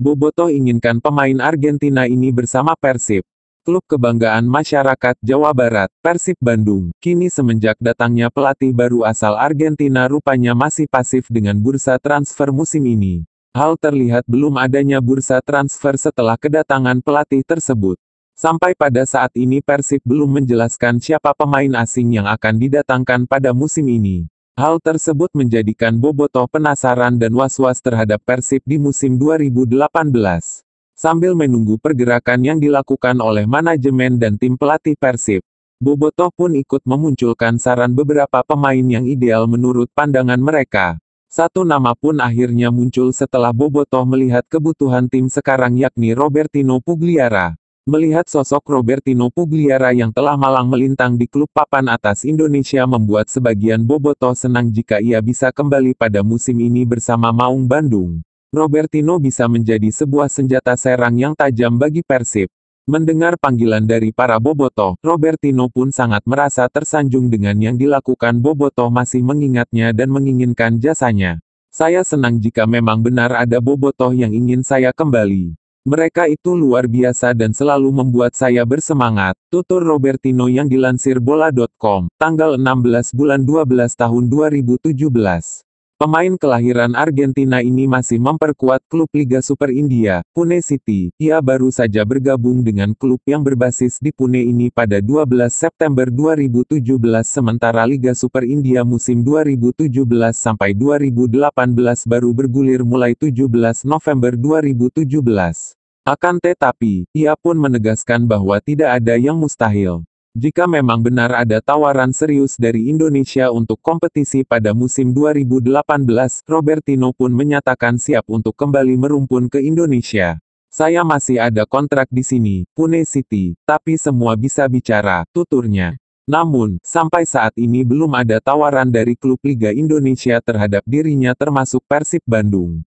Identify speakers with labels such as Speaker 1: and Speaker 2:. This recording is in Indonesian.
Speaker 1: Boboto inginkan pemain Argentina ini bersama Persib. Klub kebanggaan masyarakat Jawa Barat, Persib Bandung, kini semenjak datangnya pelatih baru asal Argentina rupanya masih pasif dengan bursa transfer musim ini. Hal terlihat belum adanya bursa transfer setelah kedatangan pelatih tersebut. Sampai pada saat ini Persib belum menjelaskan siapa pemain asing yang akan didatangkan pada musim ini. Hal tersebut menjadikan Boboto penasaran dan was-was terhadap Persib di musim 2018. Sambil menunggu pergerakan yang dilakukan oleh manajemen dan tim pelatih Persib, Boboto pun ikut memunculkan saran beberapa pemain yang ideal menurut pandangan mereka. Satu nama pun akhirnya muncul setelah Boboto melihat kebutuhan tim sekarang yakni Robertino Pugliara. Melihat sosok Robertino Pugliara yang telah malang melintang di klub papan atas Indonesia membuat sebagian Boboto senang jika ia bisa kembali pada musim ini bersama Maung Bandung. Robertino bisa menjadi sebuah senjata serang yang tajam bagi Persib. Mendengar panggilan dari para Boboto, Robertino pun sangat merasa tersanjung dengan yang dilakukan Boboto masih mengingatnya dan menginginkan jasanya. Saya senang jika memang benar ada Boboto yang ingin saya kembali. Mereka itu luar biasa dan selalu membuat saya bersemangat, tutur Robertino yang dilansir bola.com, tanggal 16 bulan 12 tahun 2017. Pemain kelahiran Argentina ini masih memperkuat klub Liga Super India, Pune City. Ia baru saja bergabung dengan klub yang berbasis di Pune ini pada 12 September 2017 sementara Liga Super India musim 2017 sampai 2018 baru bergulir mulai 17 November 2017. Akan tetapi, ia pun menegaskan bahwa tidak ada yang mustahil. Jika memang benar ada tawaran serius dari Indonesia untuk kompetisi pada musim 2018, Robertino pun menyatakan siap untuk kembali merumpun ke Indonesia. Saya masih ada kontrak di sini, Pune City, tapi semua bisa bicara, tuturnya. Namun, sampai saat ini belum ada tawaran dari klub Liga Indonesia terhadap dirinya termasuk Persib Bandung.